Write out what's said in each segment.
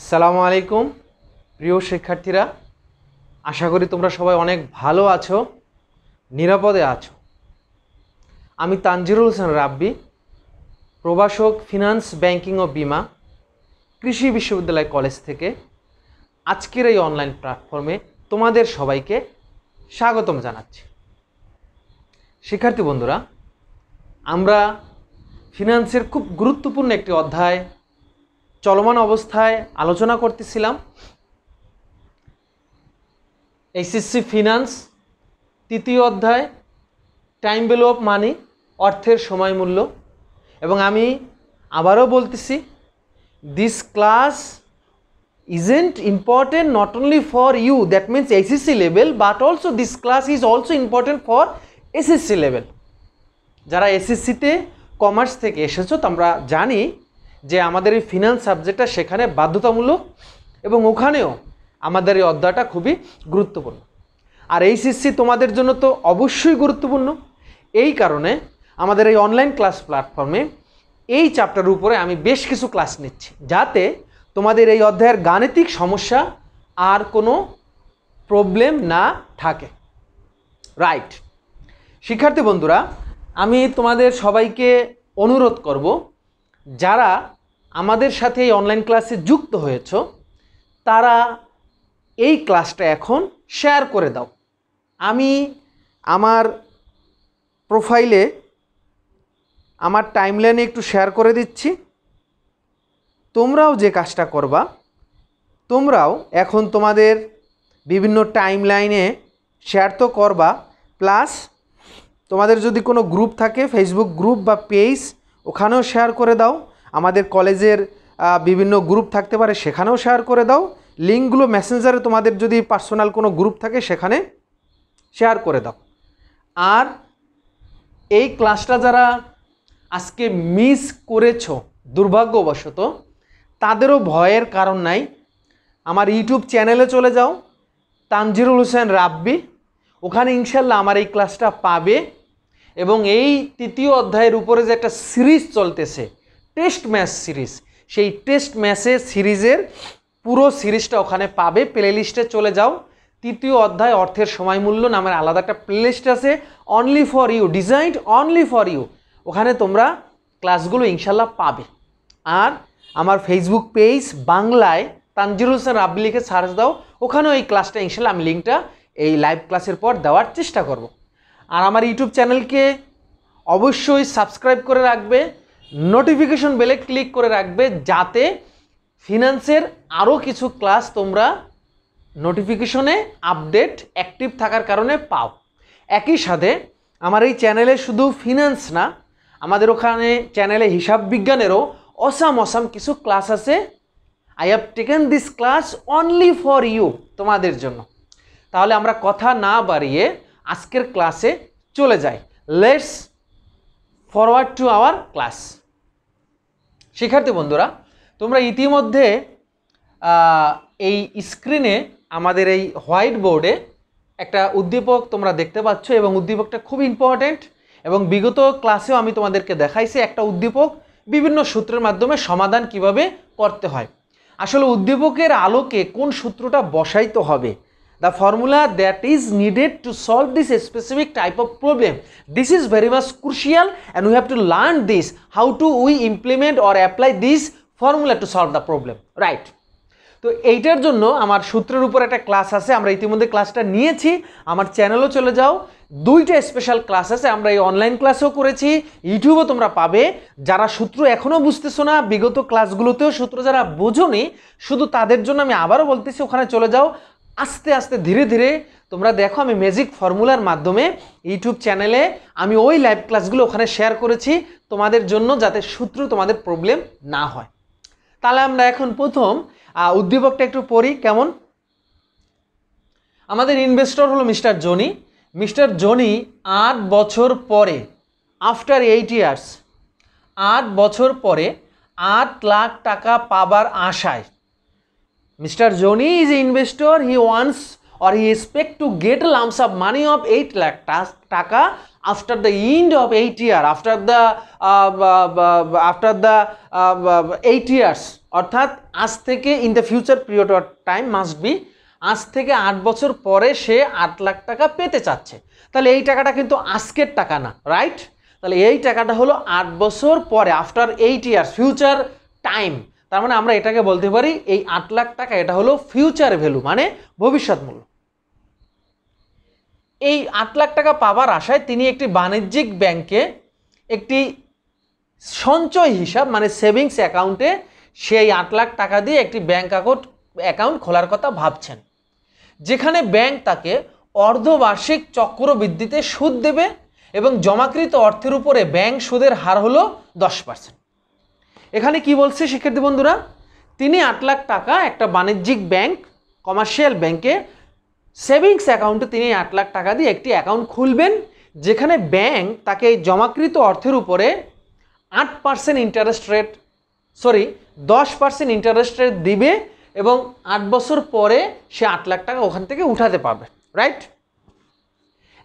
আসসালামু আলাইকুম প্রিয় শিক্ষার্থীরা আশা করি তোমরা সবাই অনেক ভালো আছো নিরাপদে আছো আমি তানজিরুল হোসেন রাব্বি প্রবাসক ফিনান্স ব্যাংকিং ও বিমা কৃষি বিশ্ববিদ্যালয় কলেজ থেকে আজকের এই অনলাইন প্ল্যাটফর্মে তোমাদের সবাইকে স্বাগতম জানাচ্ছি শিক্ষার্থী বন্ধুরা আমরা ফিনান্সের খুব গুরুত্বপূর্ণ একটি অধ্যায় চলমান অবস্থায় আলোচনা করতেছিলাম এসএসসি ফিনান্স তৃতীয় অধ্যায় টাইম ভ্যালু অফ মানি অর্থের সময় মূল্য এবং আমি আবারও বলতেছি this class isn't important not only for you that means SSC level but also this class is also important for SSC level যারা এসএসসিতে কমার্স থেকে এসেছো তোমরা জানি যে আমাদের এই ফিনান্স সাবজেক্টটা সেখানে বাধ্যতামূলক এবং ওখানেও আমাদের এই অধ্যায়টা খুবই গুরুত্বপূর্ণ আর এই সিসি তোমাদের জন্য তো অবশ্যই গুরুত্বপূর্ণ এই কারণে আমাদের এই অনলাইন ক্লাস প্ল্যাটফর্মে এই চ্যাপ্টার উপরে আমি বেশ কিছু ক্লাস নিচ্ছি যাতে তোমাদের এই অধ্যায়ের গাণিতিক সমস্যা আর কোনো প্রবলেম না থাকে রাইট শিক্ষার্থী বন্ধুরা আমি তোমাদের সবাইকে অনুরোধ করব যারা আমাদের সাথে এই অনলাইন ক্লাসে যুক্ত হয়েছ তারা এই ক্লাসটা এখন শেয়ার করে দাও আমি আমার প্রোফাইলে আমার টাইমলাইনে একটু শেয়ার করে দিচ্ছি তোমরাও যে কাজটা করবা তোমরাও এখন তোমাদের বিভিন্ন টাইমলাইনে শেয়ার তো করবা প্লাস তোমাদের যদি কোনো গ্রুপ থাকে ফেসবুক গ্রুপ বা পেজ ওখানেও শেয়ার করে দাও আমাদের কলেজের বিভিন্ন গ্রুপ থাকতে পারে সেখানেও শেয়ার করে দাও লিঙ্কগুলো মেসেঞ্জারে তোমাদের যদি পার্সোনাল কোনো গ্রুপ থাকে সেখানে শেয়ার করে দাও আর এই ক্লাসটা যারা আজকে মিস করেছ দুর্ভাগ্যবশত তাদেরও ভয়ের কারণ নাই আমার ইউটিউব চ্যানেলে চলে যাও তানজিরুল হোসেন রাব্বি ওখানে ইনশাল্লাহ আমার এই ক্লাসটা পাবে এবং এই তৃতীয় অধ্যায়ের উপরে যে একটা সিরিজ চলতেছে টেস্ট ম্যাচ সিরিজ সেই টেস্ট ম্যাচে সিরিজের পুরো সিরিজটা ওখানে পাবে প্লে লিস্টে চলে যাও তৃতীয় অধ্যায় অর্থের সময় মূল্য নামের আলাদা একটা প্লে লিস্ট আছে only for you designed only for you ওখানে তোমরা ক্লাসগুলো ইনশাল্লাহ পাবে আর আমার ফেসবুক পেজ বাংলায় তানজির হোসেন রাব্বি লিখে সার্চ দাও ওখানেও এই ক্লাসটা ইনশাল্লাহ আমি লিঙ্কটা এই লাইভ ক্লাসের পর দেওয়ার চেষ্টা করব। আর আমার ইউটিউব চ্যানেলকে অবশ্যই সাবস্ক্রাইব করে রাখবে নোটিফিকেশন বেলে ক্লিক করে রাখবে যাতে ফিনান্সের আরও কিছু ক্লাস তোমরা নোটিফিকেশনে আপডেট অ্যাক্টিভ থাকার কারণে পাও একই সাথে আমার এই চ্যানেলে শুধু ফিনান্স না আমাদের ওখানে চ্যানেলে হিসাব বিজ্ঞানেরও অসাম অসাম কিছু ক্লাস আছে I have taken this class only for you তোমাদের জন্য তাহলে আমরা কথা না বাড়িয়ে আজকের ক্লাসে চলে যাই let's forward to our class শিক্ষার্থী বন্ধুরা তোমরা ইতিমধ্যে এই স্ক্রিনে আমাদের এই হোয়াইট বোর্ডে একটা উদ্দীপক তোমরা দেখতে পাচ্ছ এবং উদ্দীপকটা খুব ইম্পর্ট্যান্ট এবং বিগত ক্লাসেও আমি তোমাদেরকে দেখাইছি একটা উদ্দীপক বিভিন্ন সূত্রের মাধ্যমে সমাধান কিভাবে করতে হয় আসলে উদ্দীপকের আলোকে কোন সূত্রটা বসাইতে হবে the formula that is needed to solve this specific type of problem. This is very much crucial and we have to learn this, how to we implement or apply this formula to solve the problem, right? তো এইটার জন্য আমার সূত্রের উপর একটা class আছে আমরা ইতিমধ্যে ক্লাসটা নিয়েছি আমার চ্যানেলও চলে যাও দুইটা স্পেশাল ক্লাস আছে আমরা এই অনলাইন ক্লাসও করেছি ইউটিউবও তোমরা পাবে যারা সূত্র এখনও বুঝতেছো না বিগত ক্লাসগুলোতেও সূত্র যারা বোঝোনি শুধু তাদের জন্য আমি আবারও বলতেছি ওখানে চলে যাও আস্তে আস্তে ধীরে ধীরে তোমরা দেখো আমি ম্যাজিক ফর্মুলার মাধ্যমে ইউটিউব চ্যানেলে আমি ওই লাইভ ক্লাসগুলো ওখানে শেয়ার করেছি তোমাদের জন্য যাতে সূত্র তোমাদের প্রবলেম না হয় তাহলে আমরা এখন প্রথম উদ্দীপকটা একটু পড়ি কেমন আমাদের ইনভেস্টর হলো মিস্টার জনি মিস্টার জনি আট বছর পরে আফটার এইট ইয়ার্স আট বছর পরে আট লাখ টাকা পাবার আশায় Mr Johnny is an investor. He wants or he expect to get a of sum money of 8 lakh taka after the end of 8 year, after the, uh, uh, uh after uh, uh, অর্থাৎ আজ থেকে in the future period of time must be আজ থেকে আট বছর পরে সে আট লাখ টাকা পেতে চাচ্ছে তাহলে এই টাকাটা কিন্তু আজকের টাকা না রাইট তাহলে এই টাকাটা হলো আট বছর পরে after eight years future time তার মানে আমরা এটাকে বলতে পারি এই আট লাখ টাকা এটা হলো ফিউচার ভ্যালু মানে ভবিষ্যৎ মূল্য এই আট লাখ টাকা পাবার আশায় তিনি একটি বাণিজ্যিক ব্যাংকে একটি সঞ্চয় হিসাব মানে সেভিংস অ্যাকাউন্টে সেই আট লাখ টাকা দিয়ে একটি ব্যাংক অ্যাকাউন্ট অ্যাকাউন্ট খোলার কথা ভাবছেন যেখানে ব্যাংক তাকে অর্ধবার্ষিক চক্রবৃদ্ধিতে সুদ দেবে এবং জমাকৃত অর্থের উপরে ব্যাংক সুদের হার হলো দশ পার্সেন্ট এখানে কি বলছে শিক্ষার্থী বন্ধুরা তিনি আট লাখ টাকা একটা বাণিজ্যিক ব্যাংক কমার্শিয়াল ব্যাংকে সেভিংস অ্যাকাউন্টে তিনি আট লাখ টাকা দিয়ে একটি অ্যাকাউন্ট খুলবেন যেখানে ব্যাংক তাকে জমাকৃত অর্থের উপরে আট পার্সেন্ট ইন্টারেস্ট রেট সরি দশ পার্সেন্ট ইন্টারেস্ট রেট দিবে এবং আট বছর পরে সে আট লাখ টাকা ওখান থেকে উঠাতে পারবে রাইট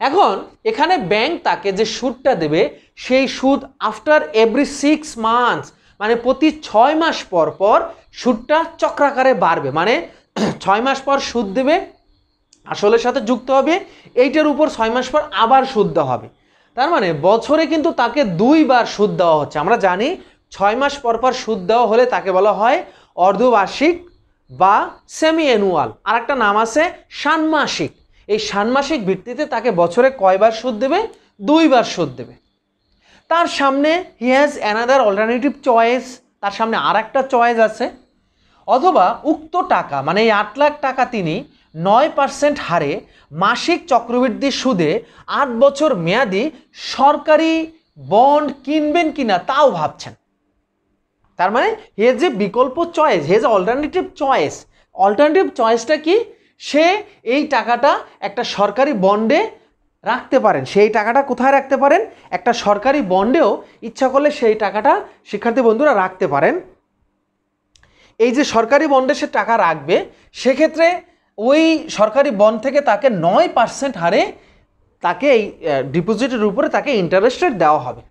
এখন এখানে ব্যাংক তাকে যে সুদটা দেবে সেই সুদ আফটার এভরি সিক্স মান্থস মানে প্রতি ছয় মাস পর পর সুদটা চক্রাকারে বাড়বে মানে ছয় মাস পর সুদ দেবে আসলের সাথে যুক্ত হবে এইটার উপর ছয় মাস পর আবার সুদ দেওয়া হবে তার মানে বছরে কিন্তু তাকে দুইবার সুদ দেওয়া হচ্ছে আমরা জানি ছয় মাস পর পর সুদ দেওয়া হলে তাকে বলা হয় অর্ধবার্ষিক বা সেমি অ্যানুয়াল আর একটা নাম আছে ষান্মাসিক এই ষান্মাসিক ভিত্তিতে তাকে বছরে কয়বার সুদ দেবে দুইবার সুদ দেবে তার সামনে he has another alternative choice তার সামনে আর একটা চয়েস আছে অথবা উক্ত টাকা মানে এই আট লাখ টাকা তিনি নয় পার্সেন্ট হারে মাসিক চক্রবৃদ্ধি সুদে আট বছর মেয়াদি সরকারি বন্ড কিনবেন কিনা তাও ভাবছেন তার মানে হে যে বিকল্প চয়েস হে যে অল্টারনেটিভ চয়েস অল্টারনেটিভ চয়েসটা কি সে এই টাকাটা একটা সরকারি বন্ডে রাখতে পারেন সেই টাকাটা কোথায় রাখতে পারেন একটা সরকারি বন্ডেও ইচ্ছা করলে সেই টাকাটা শিক্ষার্থী বন্ধুরা রাখতে পারেন এই যে সরকারি বন্ডে সে টাকা রাখবে সেক্ষেত্রে ওই সরকারি বন্ড থেকে তাকে নয় পার্সেন্ট হারে তাকে এই ডিপোজিটের উপরে তাকে ইন্টারেস্ট রেট দেওয়া হবে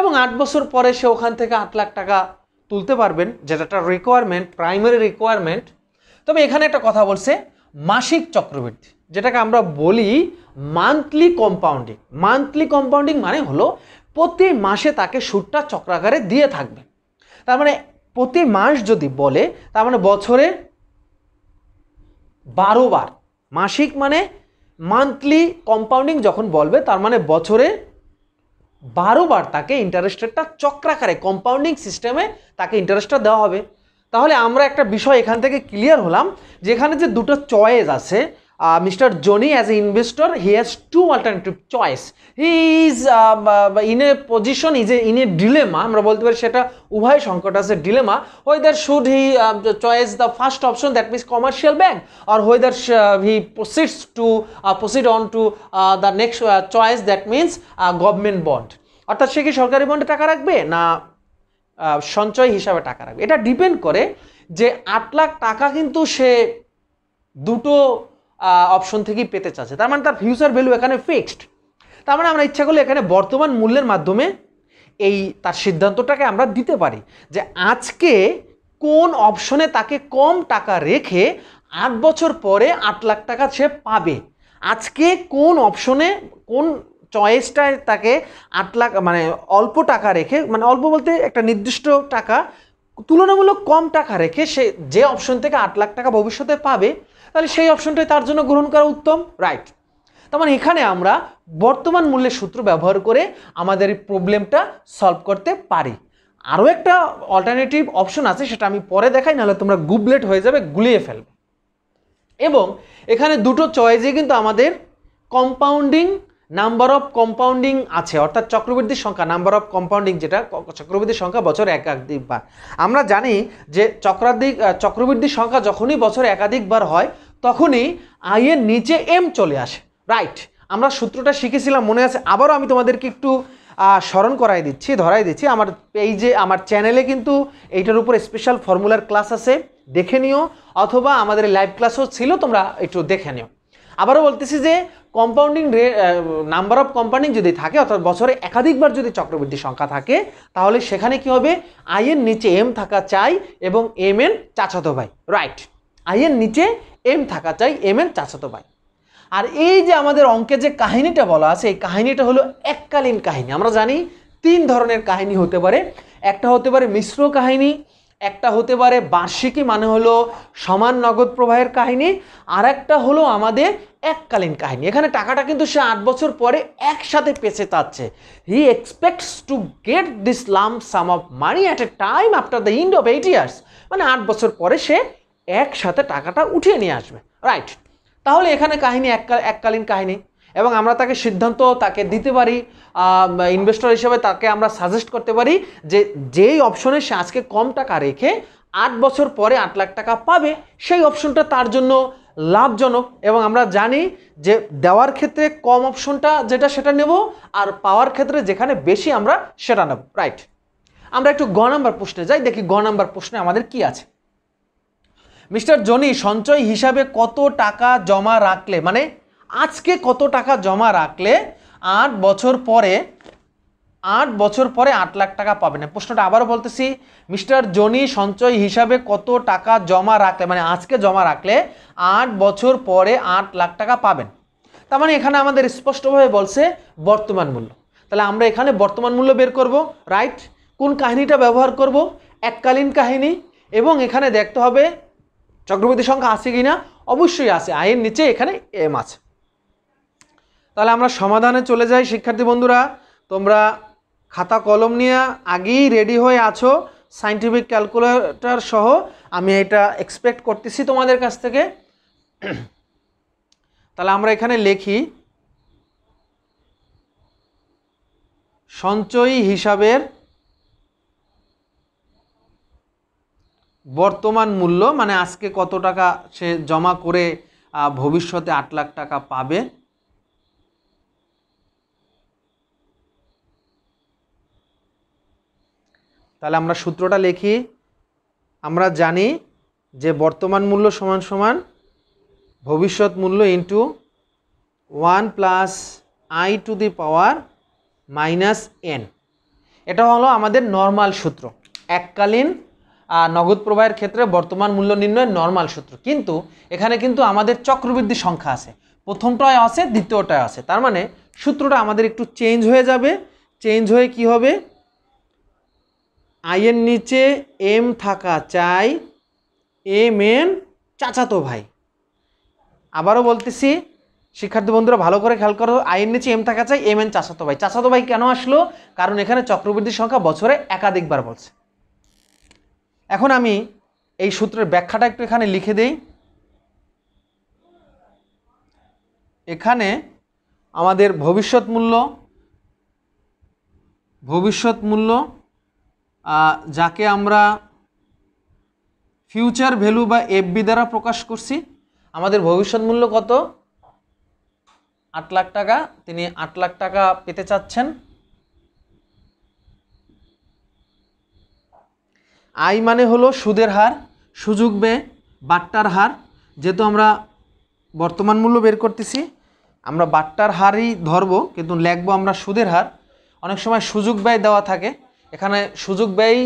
এবং আট বছর পরে সে ওখান থেকে আট লাখ টাকা তুলতে পারবেন যেটা একটা রিকোয়ারমেন্ট প্রাইমারি রিকোয়ারমেন্ট তবে এখানে একটা কথা বলছে মাসিক চক্রবৃদ্ধি যেটাকে আমরা বলি মান্থলি কম্পাউন্ডিং মান্থলি কম্পাউন্ডিং মানে হলো প্রতি মাসে তাকে সুদটা চক্রাকারে দিয়ে থাকবে তার মানে প্রতি মাস যদি বলে তার মানে বছরে বারো বার মাসিক মানে মান্থলি কম্পাউন্ডিং যখন বলবে তার মানে বছরে বারোবার তাকে ইন্টারেস্টেডটা চক্রাকারে কম্পাউন্ডিং সিস্টেমে তাকে ইন্টারেস্টটা দেওয়া হবে তাহলে আমরা একটা বিষয় এখান থেকে ক্লিয়ার হলাম যেখানে যে দুটো চয়েস আছে Mr Johnny as a investor he has two alternative choice he is in a position is a in a dilemma আমরা বলতে পারি সেটা উভয় সংকট আছে dilemma there should he choice the first option that means commercial bank আর whether he proceeds to proceed on to the next choice that means government bond অর্থাৎ সে কি সরকারি বন্ডে টাকা রাখবে না সঞ্চয় হিসাবে টাকা রাখবে এটা ডিপেন্ড করে যে আট লাখ টাকা কিন্তু সে দুটো অপশন থেকেই পেতে চাচ্ছে তার মানে তার ফিউচার ভ্যালু এখানে ফিক্সড তার মানে আমরা ইচ্ছা করলে এখানে বর্তমান মূল্যের মাধ্যমে এই তার সিদ্ধান্তটাকে আমরা দিতে পারি যে আজকে কোন অপশনে তাকে কম টাকা রেখে আট বছর পরে আট লাখ টাকা সে পাবে আজকে কোন অপশনে কোন চয়েসটায় তাকে আট লাখ মানে অল্প টাকা রেখে মানে অল্প বলতে একটা নির্দিষ্ট টাকা তুলনামূলক কম টাকা রেখে সে যে অপশন থেকে আট লাখ টাকা ভবিষ্যতে পাবে তাহলে সেই অপশনটাই তার জন্য গ্রহণ করা উত্তম রাইট তার মানে এখানে আমরা বর্তমান মূল্যের সূত্র ব্যবহার করে আমাদের প্রবলেমটা সলভ করতে পারি আরও একটা অল্টারনেটিভ অপশন আছে সেটা আমি পরে দেখাই নাহলে তোমরা গুবলেট হয়ে যাবে গুলিয়ে ফেলবে এবং এখানে দুটো চয়েজে কিন্তু আমাদের কম্পাউন্ডিং নাম্বার অফ কম্পাউন্ডিং আছে অর্থাৎ চক্রবৃদ্ধির সংখ্যা নাম্বার অফ কম্পাউন্ডিং যেটা চক্রবৃদ্ধির সংখ্যা বছর একাধিকবার আমরা জানি যে চক্রাধিক চক্রবৃদ্ধির সংখ্যা যখনই বছর একাধিকবার হয় তখনই আয়ের নিচে এম চলে আসে রাইট আমরা সূত্রটা শিখেছিলাম মনে আছে আবারও আমি তোমাদেরকে একটু স্মরণ করাই দিচ্ছি ধরাই দিচ্ছি আমার পেজে আমার চ্যানেলে কিন্তু এইটার উপর স্পেশাল ফর্মুলার ক্লাস আছে দেখে নিও অথবা আমাদের লাইভ ক্লাসও ছিল তোমরা একটু দেখে নিও আবারও বলতেছি যে কম্পাউন্ডিং নাম্বার অফ কম্পাউন্ডিং যদি থাকে অর্থাৎ বছরে একাধিকবার যদি চক্রবৃদ্ধি সংখ্যা থাকে তাহলে সেখানে কি হবে আইয়ের নিচে এম থাকা চাই এবং এম এন চাচাত ভাই রাইট আইয়ের নিচে এম থাকা চাই এম এন চাচাত ভাই আর এই যে আমাদের অঙ্কের যে কাহিনীটা বলা আছে এই কাহিনীটা হলো এককালীন কাহিনী আমরা জানি তিন ধরনের কাহিনী হতে পারে একটা হতে পারে মিশ্র কাহিনী একটা হতে পারে বার্ষিকী মানে হলো সমান নগদ প্রবাহের কাহিনী আর একটা হলো আমাদের এককালীন কাহিনী এখানে টাকাটা কিন্তু সে আট বছর পরে একসাথে পেছে তাচ্ছে he expects to get this lump sum of money at a time after the end of eight years মানে আট বছর পরে সে একসাথে টাকাটা উঠিয়ে নিয়ে আসবে রাইট তাহলে এখানে কাহিনী এককালীন কাহিনী এবং আমরা তাকে সিদ্ধান্ত তাকে দিতে পারি ইনভেস্টর হিসেবে তাকে আমরা সাজেস্ট করতে পারি যে যেই অপশনে সে আজকে কম টাকা রেখে আট বছর পরে আট লাখ টাকা পাবে সেই অপশনটা তার জন্য লাভজনক এবং আমরা জানি যে দেওয়ার ক্ষেত্রে কম অপশনটা যেটা সেটা নেব আর পাওয়ার ক্ষেত্রে যেখানে বেশি আমরা সেটা নেব রাইট আমরা একটু গ নাম্বার প্রশ্নে যাই দেখি গ নাম্বার প্রশ্নে আমাদের কি আছে মিস্টার জনি সঞ্চয় হিসাবে কত টাকা জমা রাখলে মানে আজকে কত টাকা জমা রাখলে আট বছর পরে আট বছর পরে আট লাখ টাকা পাবেন প্রশ্নটা আবারও বলতেছি মিস্টার জনি সঞ্চয় হিসাবে কত টাকা জমা রাখলে মানে আজকে জমা রাখলে আট বছর পরে আট লাখ টাকা পাবেন তার মানে এখানে আমাদের স্পষ্টভাবে বলছে বর্তমান মূল্য তাহলে আমরা এখানে বর্তমান মূল্য বের করব রাইট কোন কাহিনীটা ব্যবহার করব এককালীন কাহিনী এবং এখানে দেখতে হবে চক্রবর্তী সংখ্যা আছে কি না অবশ্যই আছে আয়ের নিচে এখানে এম আছে তাহলে আমরা সমাধানে চলে যাই শিক্ষার্থী বন্ধুরা তোমরা খাতা কলম নিয়ে আগেই রেডি হয়ে আছো সাইন্টিফিক ক্যালকুলেটর সহ আমি এটা এক্সপেক্ট করতেছি তোমাদের কাছ থেকে তাহলে আমরা এখানে লেখি সঞ্চয়ী হিসাবের বর্তমান মূল্য মানে আজকে কত টাকা সে জমা করে ভবিষ্যতে আট লাখ টাকা পাবে তাহলে আমরা সূত্রটা লিখি আমরা জানি যে বর্তমান মূল্য সমান সমান ভবিষ্যৎ মূল্য into one plus I to the power minus N এটা হলো আমাদের নর্মাল সূত্র এককালীন নগদ প্রবাহের ক্ষেত্রে বর্তমান মূল্য নির্ণয় নর্মাল সূত্র কিন্তু এখানে কিন্তু আমাদের চক্রবৃদ্ধি সংখ্যা আছে প্রথমটায় আছে দ্বিতীয়টায় আছে তার মানে সূত্রটা আমাদের একটু চেঞ্জ হয়ে যাবে চেঞ্জ হয়ে কি হবে আইয়ের নিচে এম থাকা চাই এম এন চাচাতো ভাই আবারও বলতেছি শিক্ষার্থী বন্ধুরা ভালো করে খেয়াল করো আইয়ের নিচে এম থাকা চাই এম এন চাচাতো ভাই চাচাতো ভাই কেন আসলো কারণ এখানে চক্রবৃদ্ধির সংখ্যা বছরে একাধিকবার বলছে এখন আমি এই সূত্রের ব্যাখ্যাটা একটু এখানে লিখে দেই এখানে আমাদের ভবিষ্যৎ মূল্য ভবিষ্যৎ মূল্য যাকে আমরা ফিউচার ভ্যালু বা এফবি দ্বারা প্রকাশ করছি আমাদের ভবিষ্যৎ মূল্য কত আট লাখ টাকা তিনি আট লাখ টাকা পেতে চাচ্ছেন আই মানে হলো সুদের হার সুযোগ বে বাট্টার হার যেহেতু আমরা বর্তমান মূল্য বের করতেছি আমরা বাট্টার হারই ধরবো কিন্তু লেখবো আমরা সুদের হার অনেক সময় সুযোগ ব্যয় দেওয়া থাকে এখানে সুযোগ ব্যয়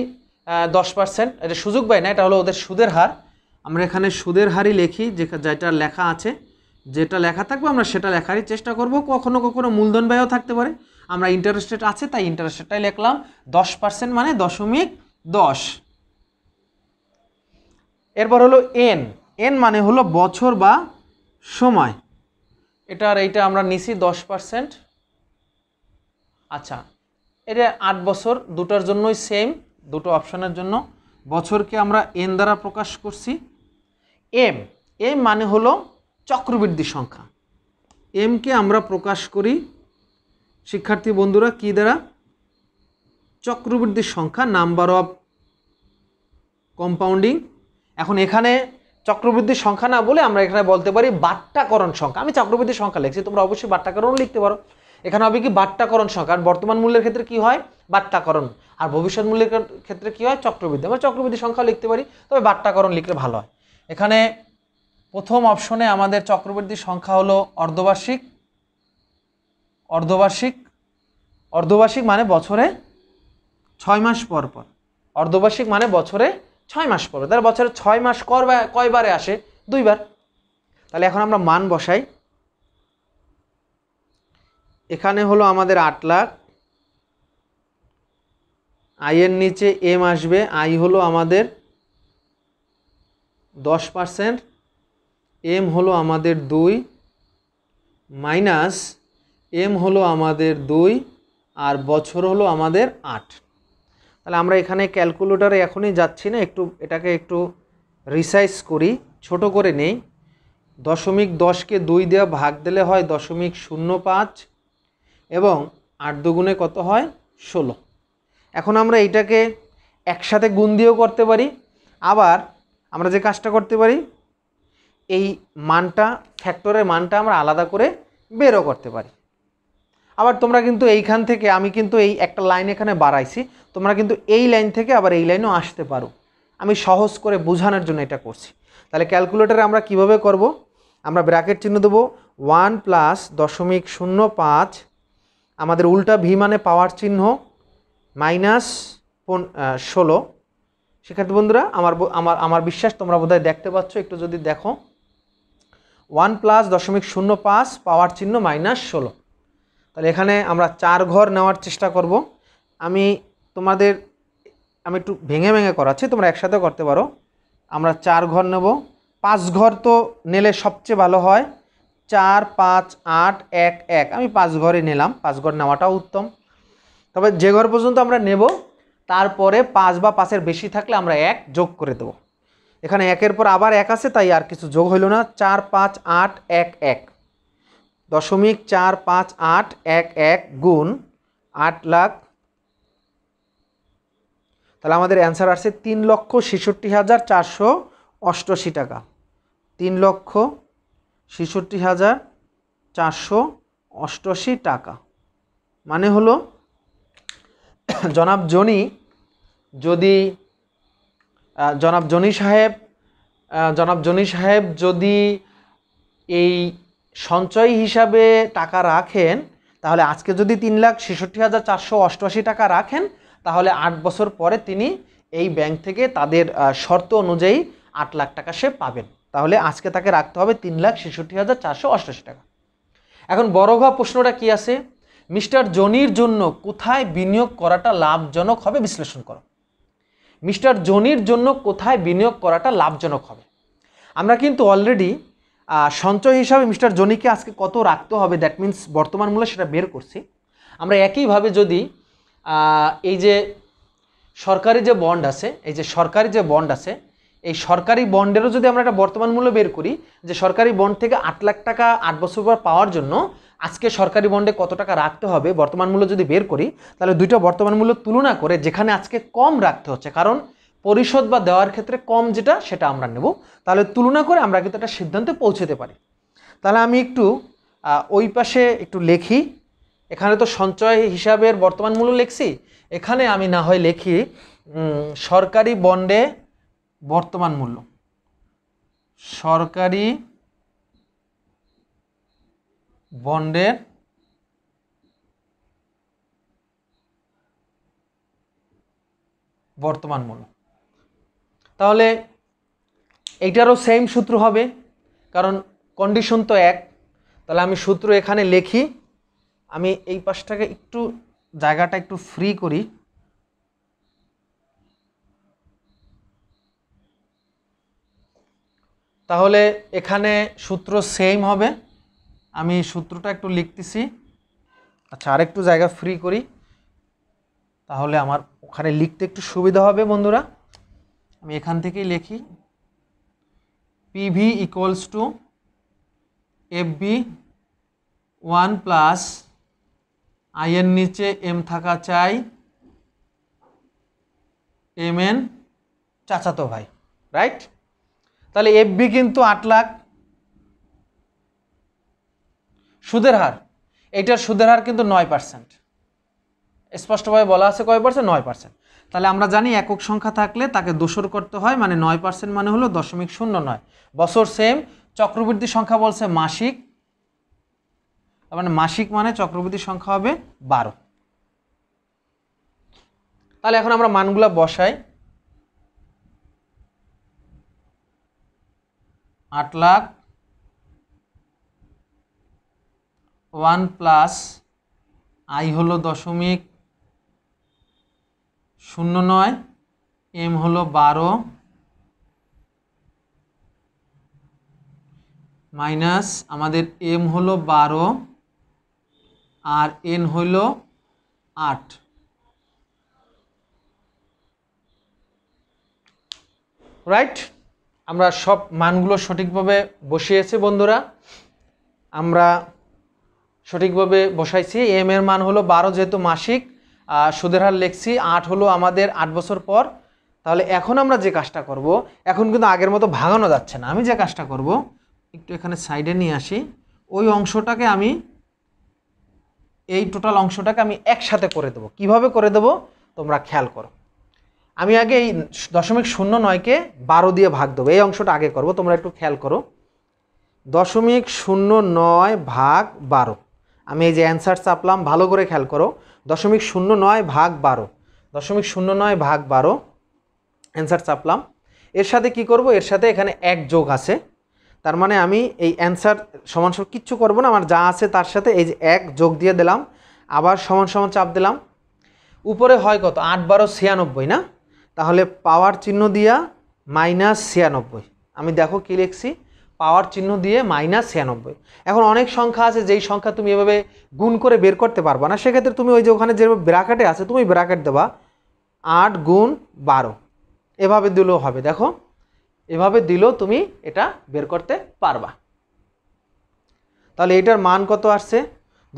দশ পার্সেন্ট এটা সুযোগ ব্যয় না এটা হলো ওদের সুদের হার আমরা এখানে সুদের হারই লেখি যেটা লেখা আছে যেটা লেখা থাকবে আমরা সেটা লেখারই চেষ্টা করব কখনো কখনো মূলধন ব্যয়ও থাকতে পারে আমরা ইন্টারেস্টেড আছে তাই ইন্টারেস্টেডটাই লেখলাম লিখলাম দশ পার্সেন্ট মানে দশমিক দশ এরপর হলো এন এন মানে হলো বছর বা সময় এটার এইটা আমরা নিছি দশ পার্সেন্ট আচ্ছা এটা আট বছর দুটার জন্যই সেম দুটো অপশানের জন্য বছরকে আমরা এন দ্বারা প্রকাশ করছি এম এম মানে হলো চক্রবৃদ্ধি সংখ্যা এমকে আমরা প্রকাশ করি শিক্ষার্থী বন্ধুরা কি দ্বারা চক্রবৃদ্ধি সংখ্যা নাম্বার অফ কম্পাউন্ডিং এখন এখানে চক্রবৃদ্ধি সংখ্যা না বলে আমরা এখানে বলতে পারি বাট্টাকরণ সংখ্যা আমি চক্রবৃদ্ধি সংখ্যা লিখছি তোমরা অবশ্যই বাট্টাকরণ লিখতে পারো এখানে হবে কি বাট্টাকরণ সংখ্যা বর্তমান মূল্যের ক্ষেত্রে কি হয় বাট্টাকরণ আর ভবিষ্যৎ মূল্যের ক্ষেত্রে কি হয় চক্রবৃদ্ধি আমরা চক্রবৃদ্ধি সংখ্যা লিখতে পারি তবে বাট্টাকরণ লিখলে ভালো হয় এখানে প্রথম অপশনে আমাদের চক্রবৃদ্ধি সংখ্যা হলো অর্ধবার্ষিক অর্ধবার্ষিক অর্ধবার্ষিক মানে বছরে ছয় মাস পর পর অর্ধবার্ষিক মানে বছরে ছয় মাস পর তাহলে বছরে ছয় মাস কয়বারে আসে দুইবার তাহলে এখন আমরা মান বসাই এখানে হলো আমাদের আট লাখ আইয়ের নিচে এম আসবে আই হলো আমাদের দশ পারসেন্ট এম হলো আমাদের দুই মাইনাস এম হলো আমাদের দুই আর বছর হলো আমাদের আট তাহলে আমরা এখানে ক্যালকুলেটরে এখনই যাচ্ছি না একটু এটাকে একটু রিসাইজ করি ছোট করে নেই দশমিক দশকে দুই দেওয়া ভাগ দিলে হয় দশমিক শূন্য পাঁচ এবং আট দুগুণে কত হয় ষোলো এখন আমরা এইটাকে একসাথে গুণ দিয়েও করতে পারি আবার আমরা যে কাজটা করতে পারি এই মানটা ফ্যাক্টরের মানটা আমরা আলাদা করে বেরও করতে পারি আবার তোমরা কিন্তু এইখান থেকে আমি কিন্তু এই একটা লাইন এখানে বাড়াইছি তোমরা কিন্তু এই লাইন থেকে আবার এই লাইনও আসতে পারো আমি সহজ করে বোঝানোর জন্য এটা করছি তাহলে ক্যালকুলেটারে আমরা কিভাবে করব আমরা ব্র্যাকেট চিহ্ন দেবো ওয়ান প্লাস দশমিক শূন্য পাঁচ আমাদের উল্টা ভি মানে পাওয়ার চিহ্ন মাইনাস ষোলো শিক্ষার্থী বন্ধুরা আমার আমার আমার বিশ্বাস তোমরা বোধহয় দেখতে পাচ্ছ একটু যদি দেখো ওয়ান প্লাস দশমিক শূন্য পাঁচ পাওয়ার চিহ্ন মাইনাস ষোলো তাহলে এখানে আমরা চার ঘর নেওয়ার চেষ্টা করব আমি তোমাদের আমি একটু ভেঙে ভেঙে করাচ্ছি তোমরা একসাথে করতে পারো আমরা চার ঘর নেব পাঁচ ঘর তো নিলে সবচেয়ে ভালো হয় চার পাঁচ আট এক এক আমি পাঁচ ঘরে নিলাম পাঁচ ঘর নেওয়াটাও উত্তম তবে যে ঘর পর্যন্ত আমরা নেব তারপরে পাঁচ বা পাঁচের বেশি থাকলে আমরা এক যোগ করে দেবো এখানে একের পর আবার এক আছে তাই আর কিছু যোগ হইল না চার পাঁচ আট এক এক দশমিক চার পাঁচ আট এক এক গুণ আট লাখ তাহলে আমাদের অ্যান্সার আসছে তিন লক্ষ ছেষট্টি হাজার চারশো অষ্টআশি টাকা তিন লক্ষ ছেষট্টি হাজার চারশো অষ্টআশি টাকা মানে হলো জনাব জনি যদি জনাব জনি সাহেব জনাব জনি সাহেব যদি এই সঞ্চয় হিসাবে টাকা রাখেন তাহলে আজকে যদি তিন লাখ ছেষট্টি হাজার চারশো অষ্টআশি টাকা রাখেন তাহলে আট বছর পরে তিনি এই ব্যাংক থেকে তাদের শর্ত অনুযায়ী আট লাখ টাকা সে পাবেন তাহলে আজকে তাকে রাখতে হবে তিন লাখ ছেষট্টি হাজার চারশো অষ্টাশি টাকা এখন বড় ঘা প্রশ্নটা কি আছে মিস্টার জনির জন্য কোথায় বিনিয়োগ করাটা লাভজনক হবে বিশ্লেষণ করো মিস্টার জনির জন্য কোথায় বিনিয়োগ করাটা লাভজনক হবে আমরা কিন্তু অলরেডি সঞ্চয় হিসাবে মিস্টার জনিকে আজকে কত রাখতে হবে দ্যাট মিন্স বর্তমান মূল্য সেটা বের করছি আমরা একইভাবে যদি এই যে সরকারি যে বন্ড আছে এই যে সরকারি যে বন্ড আছে এই সরকারি বন্ডেরও যদি আমরা একটা বর্তমান মূল্য বের করি যে সরকারি বন্ড থেকে আট লাখ টাকা আট বছর পর পাওয়ার জন্য আজকে সরকারি বন্ডে কত টাকা রাখতে হবে বর্তমান মূল্য যদি বের করি তাহলে দুইটা বর্তমান মূল্য তুলনা করে যেখানে আজকে কম রাখতে হচ্ছে কারণ পরিশোধ বা দেওয়ার ক্ষেত্রে কম যেটা সেটা আমরা নেব তাহলে তুলনা করে আমরা কিন্তু একটা সিদ্ধান্তে পৌঁছতে পারি তাহলে আমি একটু ওই পাশে একটু লেখি এখানে তো সঞ্চয় হিসাবের বর্তমান মূল্য লিখছি এখানে আমি না হয় লেখি সরকারি বন্ডে বর্তমান মূল্য সরকারি বন্ডের বর্তমান মূল্য তাহলে এটারও সেম সূত্র হবে কারণ কন্ডিশন তো এক তাহলে আমি সূত্র এখানে লেখি আমি এই পাশটাকে একটু জায়গাটা একটু ফ্রি করি তাহলে এখানে সূত্র সেম হবে আমি সূত্রটা একটু লিখতেছি আচ্ছা আরেকটু জায়গা ফ্রি করি তাহলে আমার ওখানে লিখতে একটু সুবিধা হবে বন্ধুরা আমি এখান থেকেই লিখি PV equals to FB one plus আইয়ের নিচে এম থাকা চাই এম এন চাচাতো ভাই রাইট তাহলে এফবি কিন্তু আট লাখ সুদের হার এটার সুদের হার কিন্তু নয় পার্সেন্ট স্পষ্টভাবে বলা আছে কয় পার্সেন্ট নয় পার্সেন্ট তাহলে আমরা জানি একক সংখ্যা থাকলে তাকে দোসর করতে হয় মানে নয় পার্সেন্ট মানে হলো দশমিক শূন্য নয় বছর সেম চক্রবৃদ্ধি সংখ্যা বলছে মাসিক মানে মাসিক মানে চক্রবৃদ্ধি সংখ্যা হবে বারো তাহলে এখন আমরা মানগুলা বসাই আট লাখ ওয়ান প্লাস আই হলো দশমিক শূন্য নয় এম হলো বারো মাইনাস আমাদের এম হলো বারো আর এন হলো আট রাইট আমরা সব মানগুলো সঠিকভাবে বসিয়েছি বন্ধুরা আমরা সঠিকভাবে বসাইছি এম এর মান হলো বারো যেহেতু মাসিক সুদের হার লেখছি আট হলো আমাদের আট বছর পর তাহলে এখন আমরা যে কাজটা করব এখন কিন্তু আগের মতো ভাঙানো যাচ্ছে না আমি যে কাজটা করব একটু এখানে সাইডে নিয়ে আসি ওই অংশটাকে আমি এই টোটাল অংশটাকে আমি একসাথে করে দেবো কিভাবে করে দেবো তোমরা খেয়াল করো আমি আগে এই দশমিক শূন্য নয়কে বারো দিয়ে ভাগ দেবো এই অংশটা আগে করব তোমরা একটু খেয়াল করো দশমিক শূন্য নয় ভাগ বারো আমি এই যে অ্যান্সার চাপলাম ভালো করে খেয়াল করো দশমিক শূন্য নয় ভাগ বারো দশমিক শূন্য নয় ভাগ বারো অ্যান্সার চাপলাম এর সাথে কি করব এর সাথে এখানে এক যোগ আছে তার মানে আমি এই অ্যান্সার সমান সমান কিচ্ছু করবো না আমার যা আছে তার সাথে এই যে এক যোগ দিয়ে দিলাম আবার সমান সমান চাপ দিলাম উপরে হয় কত আট বারো ছিয়ানব্বই না তাহলে পাওয়ার চিহ্ন দিয়া মাইনাস ছিয়ানব্বই আমি দেখো কী লিখছি পাওয়ার চিহ্ন দিয়ে মাইনাস ছিয়ানব্বই এখন অনেক সংখ্যা আছে যেই সংখ্যা তুমি এভাবে গুণ করে বের করতে পারবা না সেক্ষেত্রে তুমি ওই যে ওখানে যে ব্রাকেটে আছে তুমি ব্রাকেট দেবা আট গুণ বারো এভাবে দিলেও হবে দেখো এভাবে দিলেও তুমি এটা বের করতে পারবা তাহলে এটার মান কত আসছে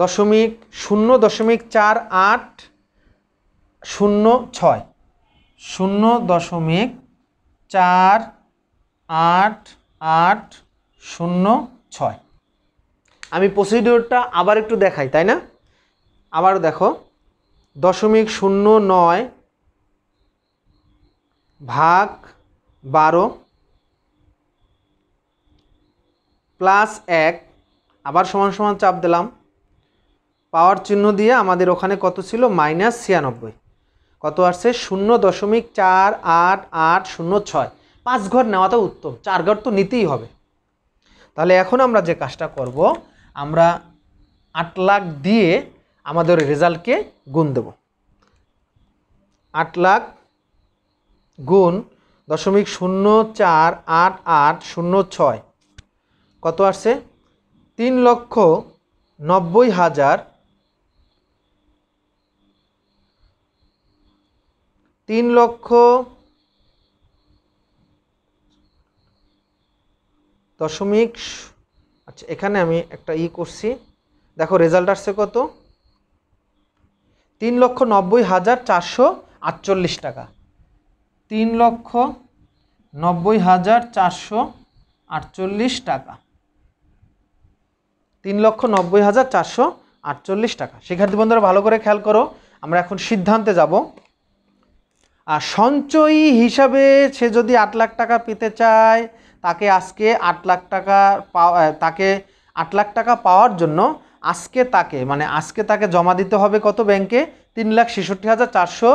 দশমিক শূন্য দশমিক চার আট শূন্য ছয় শূন্য দশমিক চার আট আট শূন্য ছয় আমি প্রসিডিওরটা আবার একটু দেখাই তাই না আবার দেখো দশমিক শূন্য নয় ভাগ বারো প্লাস এক আবার সমান সমান চাপ দিলাম পাওয়ার চিহ্ন দিয়ে আমাদের ওখানে কত ছিল মাইনাস ছিয়ানব্বই কত আসছে শূন্য দশমিক চার আট আট শূন্য ছয় পাঁচ ঘর নেওয়া তো উত্তম চার ঘর তো নিতেই হবে তাহলে এখন আমরা যে কাজটা করব আমরা আট লাখ দিয়ে আমাদের রেজাল্টকে গুণ দেব আট লাখ গুণ দশমিক শূন্য চার আট আট শূন্য ছয় কত আসছে তিন লক্ষ নব্বই হাজার তিন লক্ষ দশমিক আচ্ছা এখানে আমি একটা ই করছি দেখো রেজাল্ট আসছে কত তিন লক্ষ নব্বই হাজার চারশো আটচল্লিশ টাকা তিন লক্ষ নব্বই হাজার চারশো আটচল্লিশ টাকা তিন লক্ষ নব্বই হাজার চারশো আটচল্লিশ টাকা শিক্ষার্থী বন্ধুরা ভালো করে খেয়াল করো আমরা এখন সিদ্ধান্তে যাব আর সঞ্চয়ী হিসাবে সে যদি আট লাখ টাকা পেতে চায় তাকে আজকে আট লাখ টাকা পাওয়া তাকে আট লাখ টাকা পাওয়ার জন্য আজকে তাকে মানে আজকে তাকে জমা দিতে হবে কত ব্যাংকে তিন লাখ ছেষট্টি হাজার চারশো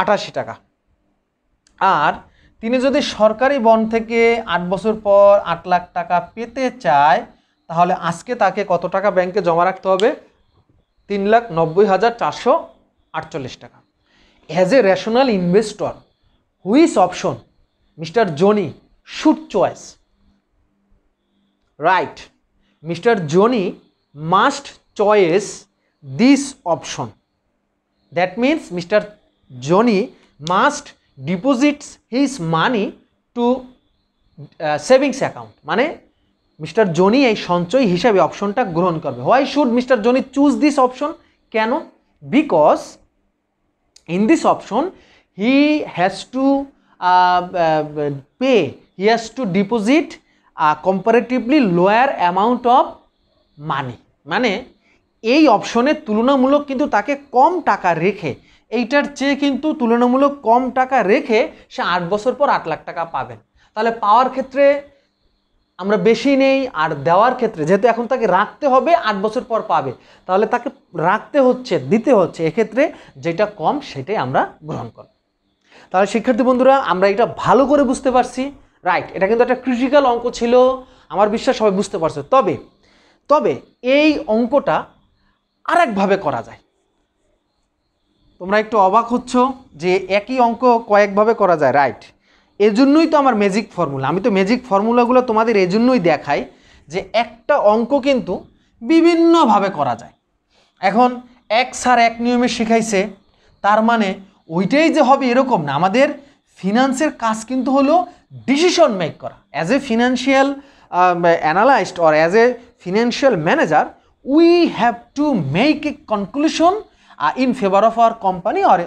আটাশি টাকা আর তিনি যদি সরকারি বন্ড থেকে আট বছর পর আট লাখ টাকা পেতে চায় তাহলে আজকে তাকে কত টাকা ব্যাংকে জমা রাখতে হবে তিন লাখ নব্বই হাজার চারশো আটচল্লিশ টাকা as a rational investor which option Mr Johnny should choice right Mr Johnny must choice this option that means Mr Johnny must deposits his money to savings account মানে মিস্টার জনি এই সঞ্চয় হিসাবে অপশনটা গ্রহণ করবে why should Mr Johnny choose this option কেন because in this option he has to uh, uh, pay he has to deposit a comparatively lower amount of money মানে এই অপশনে তুলনামূলক কিন্তু তাকে কম টাকা রেখে এইটার চেয়ে কিন্তু তুলনামূলক কম টাকা রেখে সে আট বছর পর আট লাখ টাকা পাবেন তাহলে পাওয়ার ক্ষেত্রে আমরা বেশি নেই আর দেওয়ার ক্ষেত্রে যেহেতু এখন তাকে রাখতে হবে আট বছর পর পাবে তাহলে তাকে রাখতে হচ্ছে দিতে হচ্ছে এক্ষেত্রে যেটা কম সেটাই আমরা গ্রহণ করব তাহলে শিক্ষার্থী বন্ধুরা আমরা এটা ভালো করে বুঝতে পারছি রাইট এটা কিন্তু একটা ক্রিটিক্যাল অঙ্ক ছিল আমার বিশ্বাস সবাই বুঝতে পারছে তবে তবে এই অঙ্কটা আরেকভাবে করা যায় তোমরা একটু অবাক হচ্ছ যে একই অঙ্ক কয়েকভাবে করা যায় রাইট এজন্যই তো আমার ম্যাজিক ফর্মুলা আমি তো ম্যাজিক ফর্মুলাগুলো তোমাদের এজন্যই দেখাই যে একটা অঙ্ক কিন্তু বিভিন্নভাবে করা যায় এখন এক সার এক নিয়মে শিখাইছে তার মানে ওইটাই যে হবে এরকম না আমাদের ফিনান্সের কাজ কিন্তু হলো ডিসিশন মেক করা as a financial analyst or as a financial manager we have to make a conclusion in favour of our company or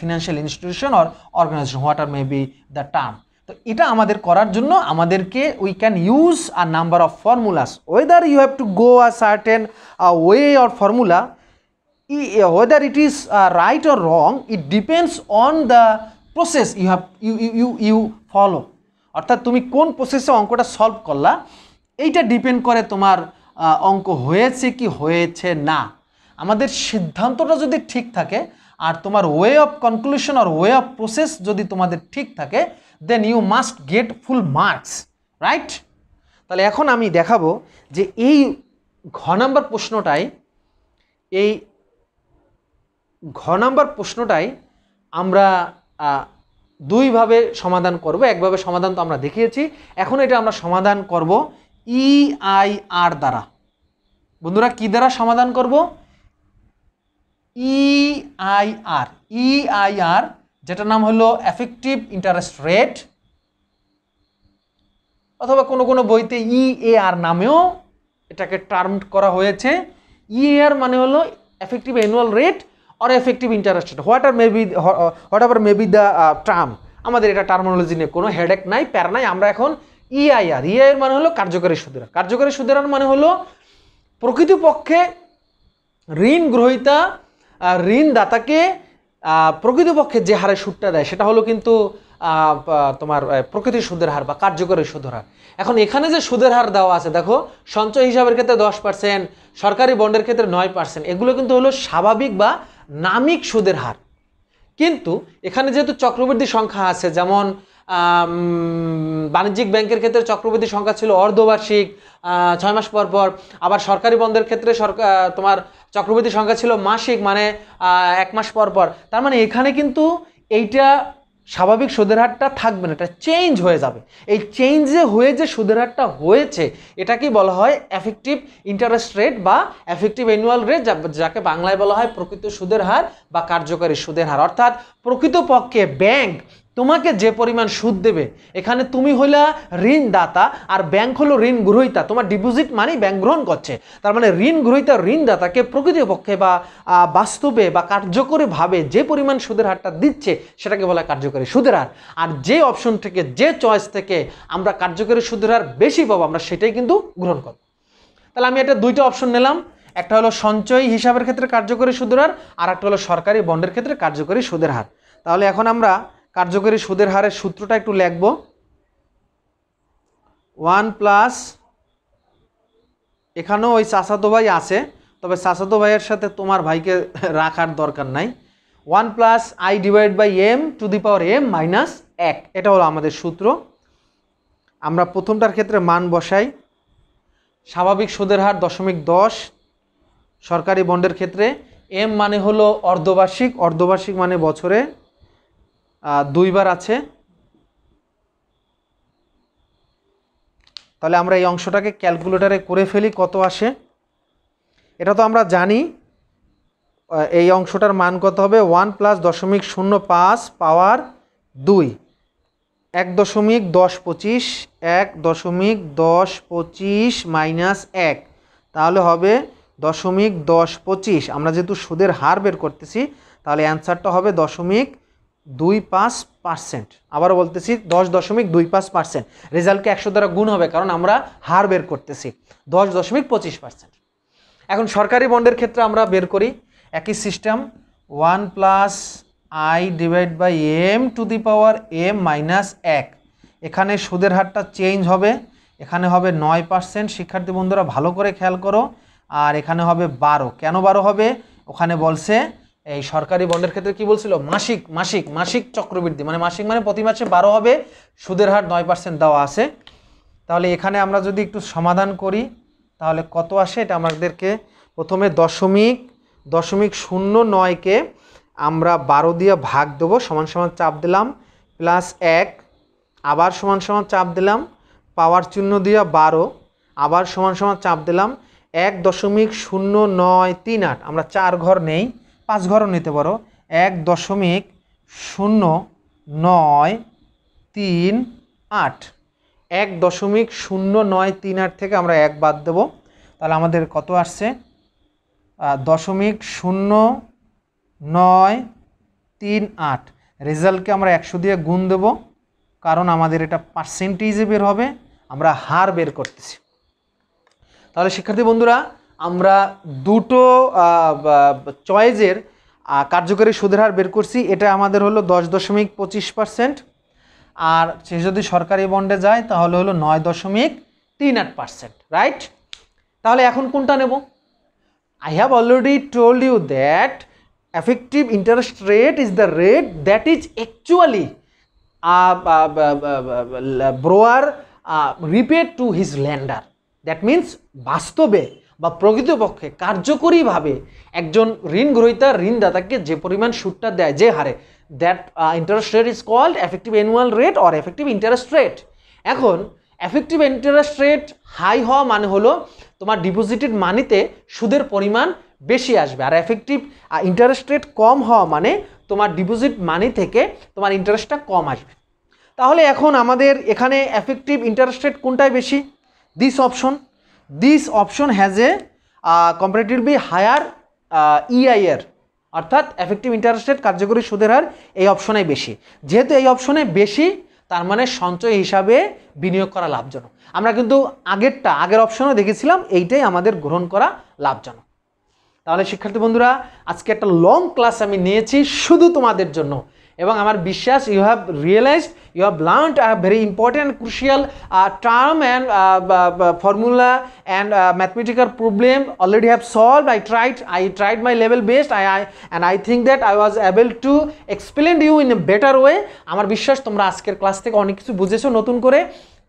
financial institution or organisation what are may be the term তো এটা আমাদের করার জন্য আমাদেরকে we can use a number of formulas whether you have to go a certain way or formula ই whether it is right or wrong it depends on the process you have you you you you follow অর্থাৎ তুমি কোন প্রসেসে অঙ্কটা solve করলা এইটা depend করে তোমার অঙ্ক হয়েছে কি হয়েছে না আমাদের সিদ্ধান্তটা যদি ঠিক থাকে আর তোমার ওয়ে অফ কনক্লুশন আর ওয়ে অফ প্রসেস যদি তোমাদের ঠিক থাকে then you must get full marks right তাহলে এখন আমি দেখাবো যে এই ঘ নাম্বার প্রশ্নটাই এই ঘ নাম্বার প্রশ্নটাই আমরা দুইভাবে সমাধান করব একভাবে সমাধান তো আমরা দেখিয়েছি এখন এটা আমরা সমাধান করব ইআইআর e দ্বারা বন্ধুরা কি দ্বারা সমাধান করব ইআইআর e ইআইআর e যেটার নাম হলো এফেক্টিভ ইন্টারেস্ট রেট অথবা কোনো কোনো বইতে ইএআর e নামেও এটাকে টার্ম করা হয়েছে ইএআর মানে হলো effective annual rate or effective interest rate what are maybe whatever maybe the term আমাদের এটা টার্মোলজি নিয়ে কোনো হেডেক নাই প্যার নাই আমরা এখন ইআইআর ইআইআর মানে হলো কার্যকারী সুদের কার্যকারী সুদের মানে হলো প্রকৃতপক্ষে ঋণ গ্রহীতা ঋণদাতাকে প্রকৃতপক্ষে যে হারে সুদটা দেয় সেটা হলো কিন্তু তোমার প্রকৃতির সুদের হার বা কার্যকরী সুদের হার এখন এখানে যে সুদের হার দেওয়া আছে দেখো সঞ্চয় হিসাবের ক্ষেত্রে দশ পার্সেন্ট সরকারি বন্ডের ক্ষেত্রে নয় পার্সেন্ট এগুলো কিন্তু হলো স্বাভাবিক বা নামিক সুদের হার কিন্তু এখানে যেহেতু চক্রবৃদ্ধি সংখ্যা আছে যেমন বাণিজ্যিক ব্যাংকের ক্ষেত্রে চক্রবৃদ্ধি সংখ্যা ছিল অর্ধবার্ষিক ছয় মাস পর পর আবার সরকারি বন্ধের ক্ষেত্রে সরকার তোমার চক্রবৃদ্ধি সংখ্যা ছিল মাসিক মানে এক মাস পর পর তার মানে এখানে কিন্তু এইটা স্বাভাবিক সুদের হারটা থাকবে না এটা চেঞ্জ হয়ে যাবে এই চেঞ্জে হয়ে যে সুদের হারটা হয়েছে এটাকেই বলা হয় এফেক্টিভ ইন্টারেস্ট রেট বা এফেক্টিভ অ্যানুয়াল রেট যাকে বাংলায় বলা হয় প্রকৃত সুদের হার বা কার্যকারী সুদের হার অর্থাৎ প্রকৃতপক্ষে ব্যাংক তোমাকে যে পরিমাণ সুদ দেবে এখানে তুমি হইলা ঋণদাতা আর ব্যাংক হলো ঋণ গ্রহীতা তোমার ডিপোজিট মানেই ব্যাংক গ্রহণ করছে তার মানে ঋণ গ্রহীতা ঋণদাতাকে প্রকৃতপক্ষে বা বাস্তবে বা কার্যকরীভাবে যে পরিমাণ সুদের হারটা দিচ্ছে সেটাকে বলা কার্যকরী সুদের হার আর যে অপশন থেকে যে চয়েস থেকে আমরা কার্যকরী সুদের হার বেশি পাবো আমরা সেটাই কিন্তু গ্রহণ করব তাহলে আমি এটা দুইটা অপশন নিলাম একটা হলো সঞ্চয় হিসাবের ক্ষেত্রে কার্যকরী সুদের হার আর একটা হলো সরকারি বন্ডের ক্ষেত্রে কার্যকরী সুদের হার তাহলে এখন আমরা কার্যকরী সুদের হারের সূত্রটা একটু লিখব ওয়ান প্লাস এখানেও ওই চাষাতো ভাই আছে তবে চাষাতো ভাইয়ের সাথে তোমার ভাইকে রাখার দরকার নাই one plus I divide by M to the power M minus এক এটা হলো আমাদের সূত্র আমরা প্রথমটার ক্ষেত্রে মান বসাই স্বাভাবিক সুদের হার দশমিক দশ সরকারি বন্ডের ক্ষেত্রে এম মানে হলো অর্ধবার্ষিক অর্ধবার্ষিক মানে বছরে দুইবার আছে তাহলে আমরা এই অংশটাকে ক্যালকুলেটারে করে ফেলি কত আসে এটা তো আমরা জানি এই অংশটার মান কত হবে ওয়ান প্লাস দশমিক শূন্য পাঁচ পাওয়ার দুই এক দশমিক দশ পঁচিশ এক দশমিক দশ পঁচিশ মাইনাস এক তাহলে হবে দশমিক দশ পঁচিশ আমরা যেহেতু সুদের হার বের করতেছি তাহলে অ্যান্সারটা হবে দশমিক দুই পাঁচ পার্সেন্ট আবারও বলতেছি দশ দশমিক দুই পাঁচ পার্সেন্ট রেজাল্টকে একশো দ্বারা গুণ হবে কারণ আমরা হার বের করতেছি দশ দশমিক পঁচিশ পার্সেন্ট এখন সরকারি বন্ডের ক্ষেত্রে আমরা বের করি একই system one plus I divide by M to the power M minus এক এখানে সুদের হারটা চেঞ্জ হবে এখানে হবে নয় পার্সেন্ট শিক্ষার্থী বন্ধুরা ভালো করে খেয়াল করো আর এখানে হবে বারো কেন বারো হবে ওখানে বলছে এই সরকারি বন্ডের ক্ষেত্রে কি বলছিল মাসিক মাসিক মাসিক চক্রবৃদ্ধি মানে মাসিক মানে প্রতি মাসে বারো হবে সুদের হার নয় পার্সেন্ট দেওয়া আছে তাহলে এখানে আমরা যদি একটু সমাধান করি তাহলে কত আসে এটা আমাদেরকে প্রথমে দশমিক দশমিক শূন্য নয়কে আমরা বারো দিয়ে ভাগ দেবো সমান সমান চাপ দিলাম প্লাস এক আবার সমান সমান চাপ দিলাম পাওয়ার চিহ্ন দিয়ে বারো আবার সমান সমান চাপ দিলাম এক দশমিক শূন্য নয় তিন আট আমরা চার ঘর নেই পাঁচ ঘরও নিতে পারো এক দশমিক শূন্য নয় তিন আট এক দশমিক শূন্য নয় তিন আট থেকে আমরা এক বাদ দেব তাহলে আমাদের কত আসছে দশমিক শূন্য নয় তিন আট রেজাল্টকে আমরা একশো দিয়ে গুণ দেব কারণ আমাদের এটা পার্সেন্টেজে বের হবে আমরা হার বের করতেছি তাহলে শিক্ষার্থী বন্ধুরা আমরা দুটো চয়েজের কার্যকরী সুদের হার বের করছি এটা আমাদের হলো দশ দশমিক পঁচিশ পার্সেন্ট আর সে যদি সরকারি বন্ডে যায় তাহলে হলো নয় দশমিক তিন আট পার্সেন্ট রাইট তাহলে এখন কোনটা নেব I have already told you that effective interest rate is the rate that is actually borrower repaid to his lender that means বাস্তবে বা প্রকৃতপক্ষে কার্যকরীভাবে একজন ঋণ গ্রহিতা ঋণদাতাকে যে পরিমাণ সুদটা দেয় যে হারে that interest rate is called effective annual rate or effective interest rate এখন এফেক্টিভ ইন্টারেস্ট রেট হাই হওয়া মানে হলো তোমার ডিপোজিটেড মানিতে সুদের পরিমাণ বেশি আসবে আর এফেক্টিভ ইন্টারেস্ট রেট কম হওয়া মানে তোমার ডিপোজিট মানি থেকে তোমার ইন্টারেস্টটা কম আসবে তাহলে এখন আমাদের এখানে এফেক্টিভ ইন্টারেস্ট রেট কোনটাই বেশি this option this option has a comparatively higher EIR অর্থাৎ এফেক্টিভ ইন্টারেস্ট রেট কার্যকরী সুদের হার এই অপশনে বেশি যেহেতু এই অপশনে বেশি তার মানে সঞ্চয় হিসাবে বিনিয়োগ করা লাভজনক আমরা কিন্তু আগেরটা আগের অপশনও দেখেছিলাম এইটাই আমাদের গ্রহণ করা লাভজনক তাহলে শিক্ষার্থী বন্ধুরা আজকে একটা লং ক্লাস আমি নিয়েছি শুধু তোমাদের জন্য এবং আমার বিশ্বাস you have realised you have learn a very important crucial term and formula and mathematical problem already have solve I tried I tried my level best I I and I think that I was able to explain you in a better way আমার বিশ্বাস তোমরা আজকের class থেকে অনেক কিছু বুঝেছো নতুন করে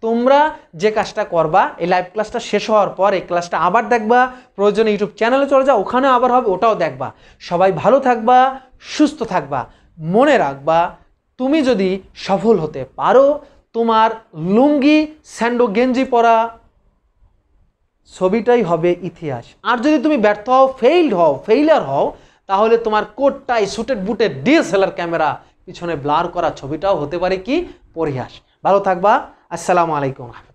তোমরা যে কাজটা করবা এই লাইভ ক্লাসটা শেষ হওয়ার পর এই ক্লাসটা আবার দেখবা প্রয়োজনে ইউটিউব চ্যানেলে চলে যাও ওখানে আবার হবে ওটাও দেখবা সবাই ভালো থাকবা সুস্থ থাকবা মনে রাখবা তুমি যদি সফল হতে পারো তোমার লুঙ্গি স্যান্ডো গেঞ্জি পরা ছবিটাই হবে ইতিহাস আর যদি তুমি ব্যর্থ হও ফেইলড হও ফেইলার হও তাহলে তোমার coat tie suited booted DSLR camera পিছনে ব্লার করা ছবিটাও হতে পারে কি পরিহাস ভালো থাকবা আসসালামু আলাইকুম